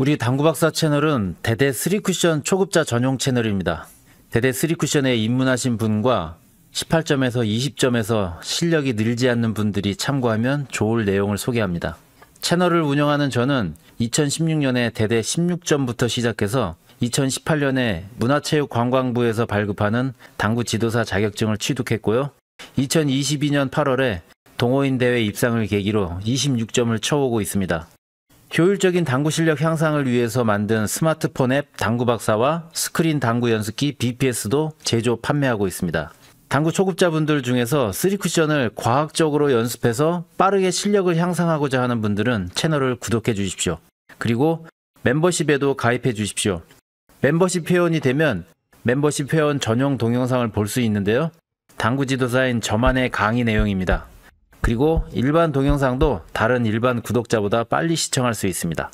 우리 당구박사 채널은 대대 3쿠션 초급자 전용 채널입니다. 대대 3쿠션에 입문하신 분과 18점에서 20점에서 실력이 늘지 않는 분들이 참고하면 좋을 내용을 소개합니다. 채널을 운영하는 저는 2016년에 대대 16점부터 시작해서 2018년에 문화체육관광부에서 발급하는 당구 지도사 자격증을 취득했고요. 2022년 8월에 동호인 대회 입상을 계기로 26점을 쳐오고 있습니다. 효율적인 당구 실력 향상을 위해서 만든 스마트폰 앱 당구박사와 스크린 당구 연습기 BPS도 제조 판매하고 있습니다. 당구 초급자분들 중에서 3쿠션을 과학적으로 연습해서 빠르게 실력을 향상하고자 하는 분들은 채널을 구독해 주십시오. 그리고 멤버십에도 가입해 주십시오. 멤버십 회원이 되면 멤버십 회원 전용 동영상을 볼 수 있는데요. 당구 지도사인 저만의 강의 내용입니다. 그리고 일반 동영상도 다른 일반 구독자보다 빨리 시청할 수 있습니다.